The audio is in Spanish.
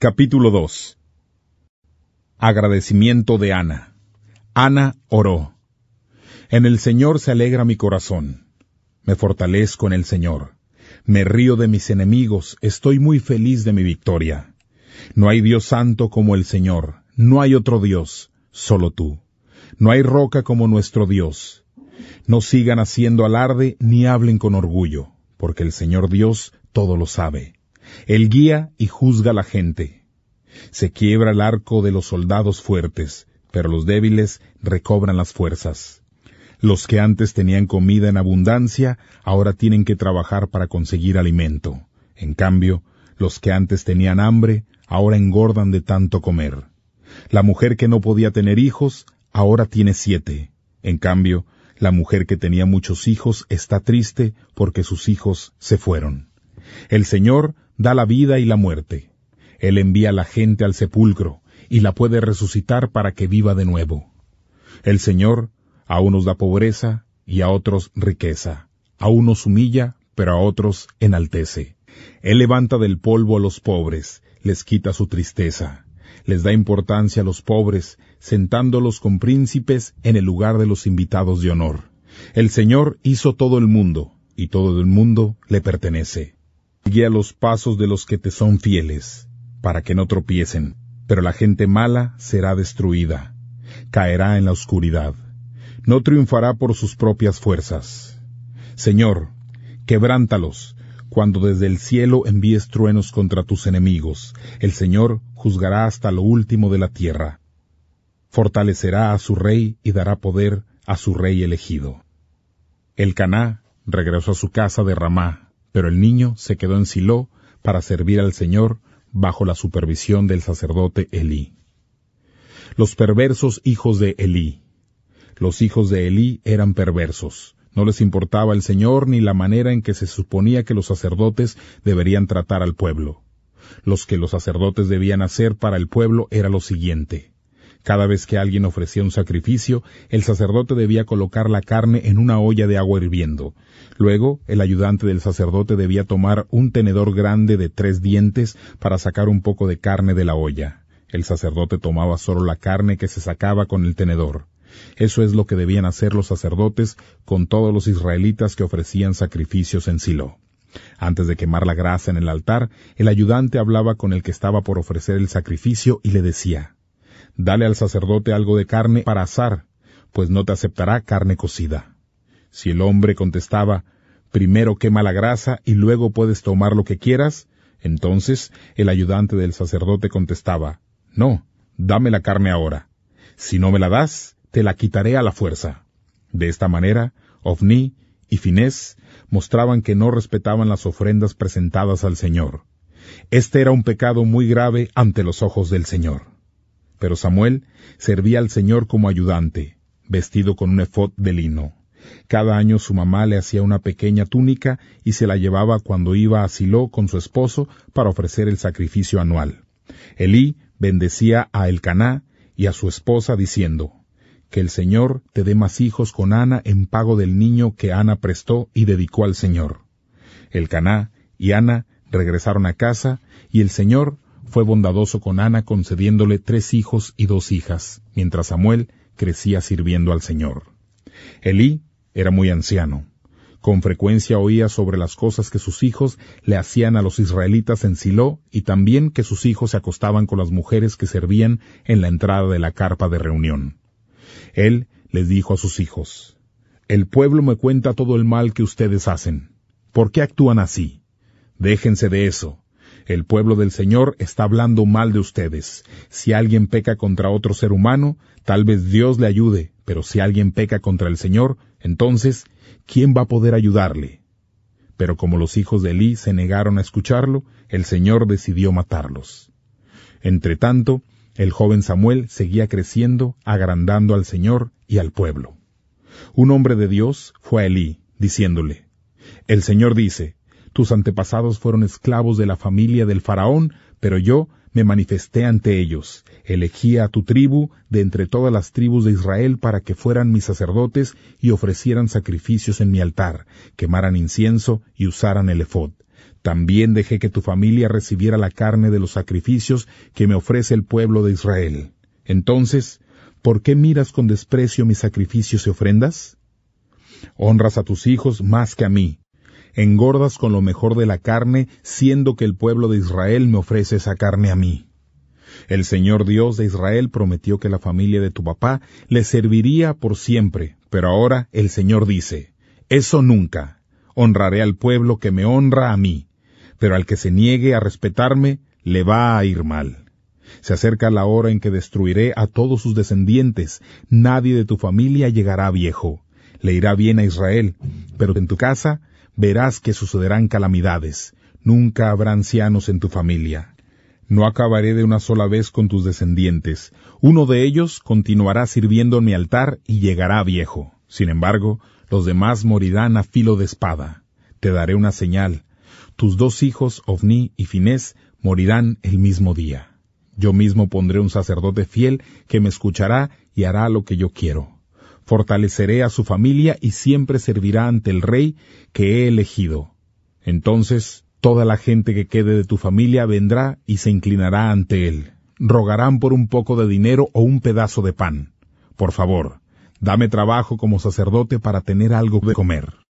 Capítulo 2 Agradecimiento de Ana. Ana oró. En el Señor se alegra mi corazón. Me fortalezco en el Señor. Me río de mis enemigos, estoy muy feliz de mi victoria. No hay Dios santo como el Señor, no hay otro Dios, solo tú. No hay roca como nuestro Dios. No sigan haciendo alarde ni hablen con orgullo, porque el Señor Dios todo lo sabe. Él guía y juzga a la gente. Se quiebra el arco de los soldados fuertes, pero los débiles recobran las fuerzas. Los que antes tenían comida en abundancia, ahora tienen que trabajar para conseguir alimento. En cambio, los que antes tenían hambre, ahora engordan de tanto comer. La mujer que no podía tener hijos, ahora tiene siete. En cambio, la mujer que tenía muchos hijos está triste porque sus hijos se fueron. El Señor da la vida y la muerte. Él envía a la gente al sepulcro y la puede resucitar para que viva de nuevo. El Señor a unos da pobreza y a otros riqueza. A unos humilla, pero a otros enaltece. Él levanta del polvo a los pobres, les quita su tristeza. Les da importancia a los pobres, sentándolos con príncipes en el lugar de los invitados de honor. El Señor hizo todo el mundo, y todo el mundo le pertenece. Guía los pasos de los que te son fieles, para que no tropiecen, pero la gente mala será destruida, caerá en la oscuridad, no triunfará por sus propias fuerzas. Señor, quebrántalos, cuando desde el cielo envíes truenos contra tus enemigos, el Señor juzgará hasta lo último de la tierra. Fortalecerá a su rey y dará poder a su rey elegido. El Caná regresó a su casa de Ramá, pero el niño se quedó en Silo para servir al Señor bajo la supervisión del sacerdote Elí. Los perversos hijos de Elí. Los hijos de Elí eran perversos. No les importaba el Señor ni la manera en que se suponía que los sacerdotes deberían tratar al pueblo. Los que los sacerdotes debían hacer para el pueblo era lo siguiente. Cada vez que alguien ofrecía un sacrificio, el sacerdote debía colocar la carne en una olla de agua hirviendo. Luego, el ayudante del sacerdote debía tomar un tenedor grande de tres dientes para sacar un poco de carne de la olla. El sacerdote tomaba solo la carne que se sacaba con el tenedor. Eso es lo que debían hacer los sacerdotes con todos los israelitas que ofrecían sacrificios en Silo. Antes de quemar la grasa en el altar, el ayudante hablaba con el que estaba por ofrecer el sacrificio y le decía Dale al sacerdote algo de carne para asar, pues no te aceptará carne cocida. Si el hombre contestaba, primero quema la grasa y luego puedes tomar lo que quieras, entonces el ayudante del sacerdote contestaba, no, dame la carne ahora. Si no me la das, te la quitaré a la fuerza. De esta manera, Ofni y Finés mostraban que no respetaban las ofrendas presentadas al Señor. Este era un pecado muy grave ante los ojos del Señor. Pero Samuel servía al Señor como ayudante, vestido con un efod de lino. Cada año su mamá le hacía una pequeña túnica y se la llevaba cuando iba a Silo con su esposo para ofrecer el sacrificio anual. Elí bendecía a Elcaná y a su esposa diciendo, Que el Señor te dé más hijos con Ana en pago del niño que Ana prestó y dedicó al Señor. Elcaná y Ana regresaron a casa y el Señor fue bondadoso con Ana concediéndole tres hijos y dos hijas, mientras Samuel crecía sirviendo al Señor. Elí era muy anciano. Con frecuencia oía sobre las cosas que sus hijos le hacían a los israelitas en Silo y también que sus hijos se acostaban con las mujeres que servían en la entrada de la carpa de reunión. Él les dijo a sus hijos, El pueblo me cuenta todo el mal que ustedes hacen. ¿Por qué actúan así? Déjense de eso. El pueblo del Señor está hablando mal de ustedes. Si alguien peca contra otro ser humano, tal vez Dios le ayude, pero si alguien peca contra el Señor, entonces, ¿quién va a poder ayudarle? Pero como los hijos de Elí se negaron a escucharlo, el Señor decidió matarlos. Entretanto, el joven Samuel seguía creciendo, agrandando al Señor y al pueblo. Un hombre de Dios fue a Elí, diciéndole, El Señor dice, tus antepasados fueron esclavos de la familia del faraón, pero yo me manifesté ante ellos. Elegí a tu tribu de entre todas las tribus de Israel para que fueran mis sacerdotes y ofrecieran sacrificios en mi altar, quemaran incienso y usaran el efod. También dejé que tu familia recibiera la carne de los sacrificios que me ofrece el pueblo de Israel. Entonces, ¿por qué miras con desprecio mis sacrificios y ofrendas? Honras a tus hijos más que a mí, engordas con lo mejor de la carne, siendo que el pueblo de Israel me ofrece esa carne a mí. El Señor Dios de Israel prometió que la familia de tu papá le serviría por siempre, pero ahora el Señor dice, eso nunca. Honraré al pueblo que me honra a mí, pero al que se niegue a respetarme, le va a ir mal. Se acerca la hora en que destruiré a todos sus descendientes, nadie de tu familia llegará viejo. Le irá bien a Israel, pero en tu casa verás que sucederán calamidades, nunca habrá ancianos en tu familia. No acabaré de una sola vez con tus descendientes, uno de ellos continuará sirviendo en mi altar y llegará viejo. Sin embargo, los demás morirán a filo de espada. Te daré una señal. Tus dos hijos, Ovni y Finés, morirán el mismo día. Yo mismo pondré un sacerdote fiel que me escuchará y hará lo que yo quiero fortaleceré a su familia y siempre servirá ante el rey que he elegido. Entonces toda la gente que quede de tu familia vendrá y se inclinará ante él. Rogarán por un poco de dinero o un pedazo de pan. Por favor, dame trabajo como sacerdote para tener algo de comer.